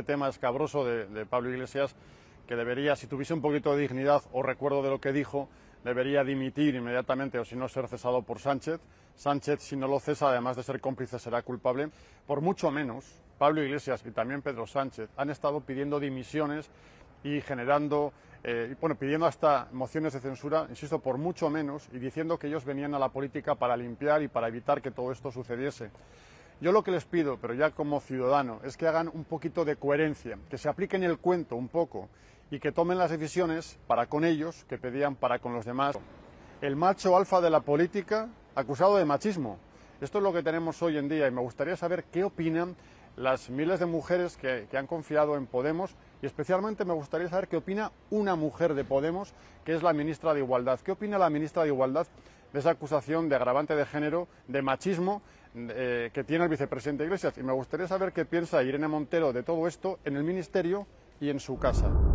este tema escabroso de, Pablo Iglesias, que debería, si tuviese un poquito de dignidad o recuerdo de lo que dijo, debería dimitir inmediatamente o si no ser cesado por Sánchez. Sánchez, si no lo cesa, además de ser cómplice, será culpable. Por mucho menos, Pablo Iglesias y también Pedro Sánchez han estado pidiendo dimisiones y generando, eh, bueno, pidiendo hasta mociones de censura, insisto, por mucho menos, y diciendo que ellos venían a la política para limpiar y para evitar que todo esto sucediese. Yo lo que les pido, pero ya como ciudadano, es que hagan un poquito de coherencia, que se apliquen el cuento un poco y que tomen las decisiones para con ellos que pedían para con los demás. El macho alfa de la política acusado de machismo. Esto es lo que tenemos hoy en día y me gustaría saber qué opinan las miles de mujeres que, han confiado en Podemos y especialmente me gustaría saber qué opina una mujer de Podemos, que es la ministra de Igualdad. ¿Qué opina la ministra de Igualdad de esa acusación de agravante de género, de machismo, eh, que tiene el vicepresidente Iglesias. Y me gustaría saber qué piensa Irene Montero de todo esto en el Ministerio y en su casa.